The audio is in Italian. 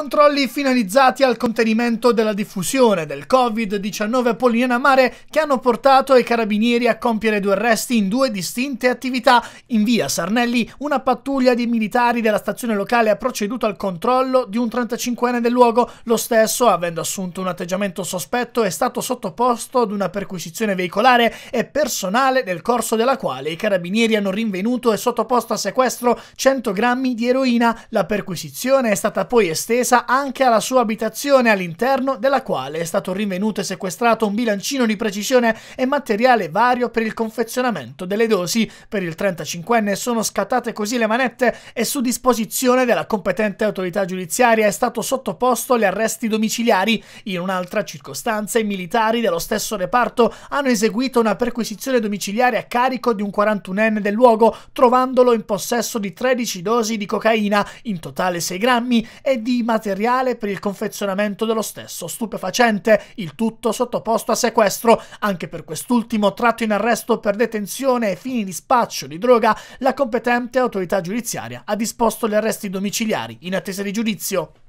controlli finalizzati al contenimento della diffusione del Covid-19 a Polliniana Mare che hanno portato i carabinieri a compiere due arresti in due distinte attività. In via Sarnelli una pattuglia di militari della stazione locale ha proceduto al controllo di un 35enne del luogo. Lo stesso, avendo assunto un atteggiamento sospetto, è stato sottoposto ad una perquisizione veicolare e personale nel corso della quale i carabinieri hanno rinvenuto e sottoposto a sequestro 100 grammi di eroina. La perquisizione è stata poi estesa estesa anche alla sua abitazione all'interno della quale è stato rinvenuto e sequestrato un bilancino di precisione e materiale vario per il confezionamento delle dosi. Per il 35enne sono scattate così le manette e su disposizione della competente autorità giudiziaria è stato sottoposto agli arresti domiciliari. In un'altra circostanza i militari dello stesso reparto hanno eseguito una perquisizione domiciliare a carico di un 41enne del luogo, trovandolo in possesso di 13 dosi di cocaina, in totale 6 grammi, e di materiale materiale per il confezionamento dello stesso stupefacente, il tutto sottoposto a sequestro. Anche per quest'ultimo tratto in arresto per detenzione e fini di spaccio di droga, la competente autorità giudiziaria ha disposto gli arresti domiciliari in attesa di giudizio.